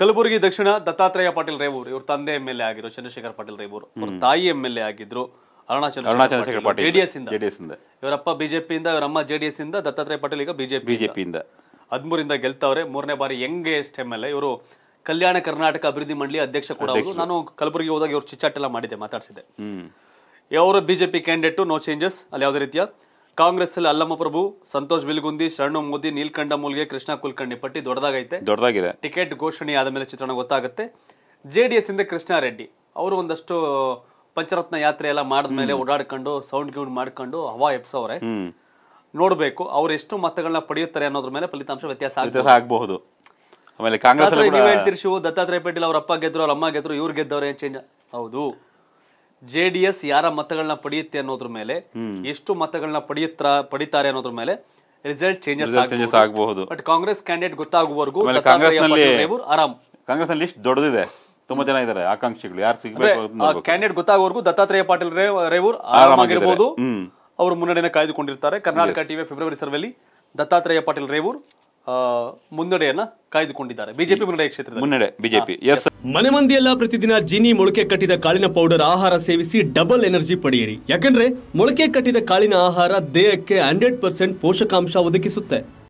ಕಲಬುರಗಿ ದಕ್ಷಿಣ ದತ್ತಾತ್ರೇಯ ಪಾಟೀಲ್ ರೇವೂರ್ ಇವ್ರ ತಂದೆ ಎಂ ಎಲ್ ಎ ಆಗಿರೋ ಚಂದ್ರಶೇಖರ್ ಪಾಟೀಲ್ ರೇವೂರ್ ಅವ್ರ ತಾಯಿ ಎಂ ಎಲ್ ಎ ಆಗಿದ್ರು ಅರುಣಾಚಲ ಜೆಡಿಎಸ್ ಇಂದ ಜೆಡಿಎಸ್ ಇಂದ ಇವರಪ್ಪ ಬಿಜೆಪಿಯಿಂದ ಇವರಮ್ಮ ಜೆಡಿಎಸ್ ಇಂದ ದತ್ತಾತ್ರೇಯ ಪಾಟೀಲ್ ಈಗ ಬಿಜೆಪಿ ಬಿಜೆಪಿಯಿಂದ ಹದ್ಮೂರಿಂದ ಗೆಲ್ತವ್ರೆ ಮೂರನೇ ಬಾರಿ ಯಂಗೆಸ್ಟ್ ಎಂ ಎಲ್ ಎ ಇವರು ಕಲ್ಯಾಣ ಕರ್ನಾಟಕ ಅಭಿವೃದ್ಧಿ ಮಂಡಳಿ ಅಧ್ಯಕ್ಷ ಕೂಡ ನಾನು ಕಲಬುರಗಿ ಹೋದಾಗ ಇವ್ರು ಎಲ್ಲ ಮಾಡಿದೆ ಮಾತಾಡಿಸಿದೆ ಅವರು ಬಿಜೆಪಿ ಕ್ಯಾಂಡಿಡೇಟ್ ನೋ ಚೇಂಜಸ್ ಅಲ್ಲಿ ಯಾವುದೇ ರೀತಿಯ ಕಾಂಗ್ರೆಸ್ಸಲ್ಲಿ ಅಲ್ಲಮ್ಮ ಪ್ರಭು ಸಂತೋಷ್ ಬಿಲ್ಗುಂದಿ ಶರಣು ಮೋದಿ ನೀಲ್ಕಂಡ ಮೂಲ್ಗೆ ಕೃಷ್ಣ ಕುಲ್ಕರ್ಣಿ ಪಟ್ಟಿ ದೊಡ್ಡದಾಗೈತೆ ದೊಡ್ಡದಾಗಿದೆ ಟಿಕೆಟ್ ಘೋಷಣೆ ಆದ ಮೇಲೆ ಚಿತ್ರಣ ಗೊತ್ತಾಗುತ್ತೆ ಜೆ ಡಿ ಎಸ್ ಇಂದ ಕೃಷ್ಣ ರೆಡ್ಡಿ ಅವರು ಒಂದಷ್ಟು ಪಂಚರತ್ನ ಯಾತ್ರೆ ಎಲ್ಲ ಮಾಡಿದ್ಮೇಲೆ ಓಡಾಡ್ಕೊಂಡು ಸೌಂಡ್ ಗ್ಯೂಂಡ್ ಮಾಡ್ಕೊಂಡು ಹವಾ ಎಪ್ಸವ್ರೆ ನೋಡಬೇಕು ಅವ್ರು ಎಷ್ಟು ಮತಗಳನ್ನ ಪಡೆಯುತ್ತಾರೆ ಅನ್ನೋದ್ರ ಮೇಲೆ ಫಲಿತಾಂಶ ವ್ಯತ್ಯಾಸ ಆಗಬಹುದು ಆಮೇಲೆ ಕಾಂಗ್ರೆಸ್ ಹೇಳ್ತೀರಿ ದತ್ತಾತ್ರೇಯ ಪೇಟೀಲ್ ಅವ್ರ ಅಪ್ಪ ಗೆದ್ರು ಅವ್ರ ಅಮ್ಮ ಗೆದ್ರು ಇವ್ರು ಗೆದ್ದವ್ರೆ ಚೇಂಜ್ ಹೌದು ಜೆ ಡಿ ಎಸ್ ಯಾರ ಮತಗಳನ್ನ ಪಡೆಯುತ್ತೆ ಅನ್ನೋದ್ರ ಮೇಲೆ ಎಷ್ಟು ಮತಗಳನ್ನ ಪಡೆಯುತ್ತ ಪಡಿತಾರೆ ಅನ್ನೋದ್ರ ಮೇಲೆ ರಿಸಲ್ಟ್ ಚೇಂಜಸ್ ಆಗಬಹುದು ಬಟ್ ಕಾಂಗ್ರೆಸ್ ಕ್ಯಾಂಡಿಡೇಟ್ ಗೊತ್ತಾಗುವವರೆಗೂ ಆರಾಮ್ ಕಾಂಗ್ರೆಸ್ ನಲ್ಲಿ ಲಿಸ್ಟ್ ದೊಡ್ಡದಿದೆ ತುಂಬಾ ಜನ ಇದಾರೆ ಆಕಾಂಕ್ಷಿಗಳು ಯಾರು ಸಿಗಬೇಕು ಕ್ಯಾಂಡಿಡೇಟ್ ಗೊತ್ತಾಗುವವರೆಗೂ ದತ್ತಾತ್ರೇಯ ಪಾಟೀಲ್ ರೇವೂರ್ ಆರಾಮಾಗಿರ್ಬೋದು ಅವರು ಮುನ್ನಡೆಯನ್ನು ಕಾಯ್ದುಕೊಂಡಿರ್ತಾರೆ ಕರ್ನಾಟಕ ಟಿವಿ ಫೆಬ್ರವರಿ ಸರ್ವೆಲ್ಲಿ ದತ್ತಾತ್ರೇಯ ಪಾಟೀಲ್ ರೇವೂರ್ ಮುನ್ನಡೆಯನ್ನ ಕಾಯ್ದುಕೊಂಡಿದ್ದಾರೆ ಬಿಜೆಪಿ ಮುನ್ನಡೆ ಕ್ಷೇತ್ರದ ಮುನ್ನಡೆ ಬಿಜೆಪಿ ಎಸ್ ಮನೆ ಮಂದಿಯೆಲ್ಲ ಪ್ರತಿದಿನ ಜಿನಿ ಮೊಳಕೆ ಕಟ್ಟಿದ ಕಾಳಿನ ಪೌಡರ್ ಆಹಾರ ಸೇವಿಸಿ ಡಬಲ್ ಎನರ್ಜಿ ಪಡೆಯಿರಿ ಯಾಕಂದ್ರೆ ಮೊಳಕೆ ಕಟ್ಟಿದ ಕಾಳಿನ ಆಹಾರ ದೇಹಕ್ಕೆ ಹಂಡ್ರೆಡ್ ಪರ್ಸೆಂಟ್ ಪೋಷಕಾಂಶ ಒದಗಿಸುತ್ತೆ